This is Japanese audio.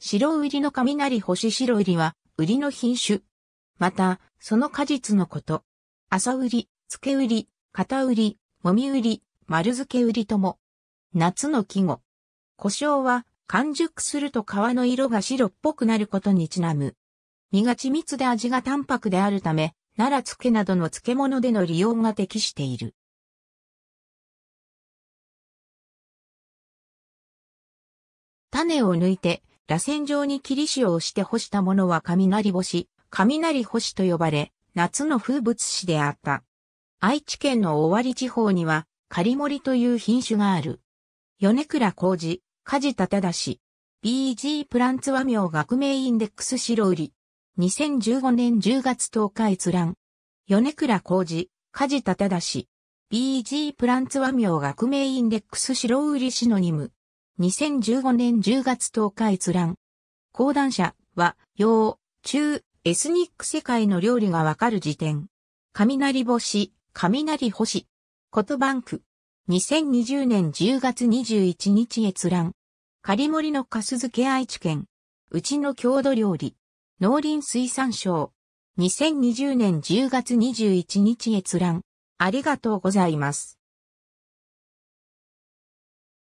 白売りの雷星白売りは、売りの品種。また、その果実のこと。朝売り、漬け売り、片売り、もみ売り、丸漬け売りとも。夏の季語。胡椒は、完熟すると皮の色が白っぽくなることにちなむ。身が緻密で味が淡白であるため、奈良漬けなどの漬物での利用が適している。種を抜いて、螺旋状に霧子塩をして干したものは雷干し、雷干しと呼ばれ、夏の風物詩であった。愛知県の尾張地方には、仮リという品種がある。米倉浩二、梶田忠氏、BG プランツ和名学名インデックス白売り。2015年10月10日閲覧。米倉浩二、梶田忠氏、BG プランツ和名学名インデックス白売りシノニム。2015年10月10日閲覧。講談社は、洋、中、エスニック世界の料理がわかる辞典。雷星、雷星。言葉ンク。2020年10月21日閲覧。仮リのス漬け愛知県。うちの郷土料理。農林水産省。2020年10月21日閲覧。ありがとうございます。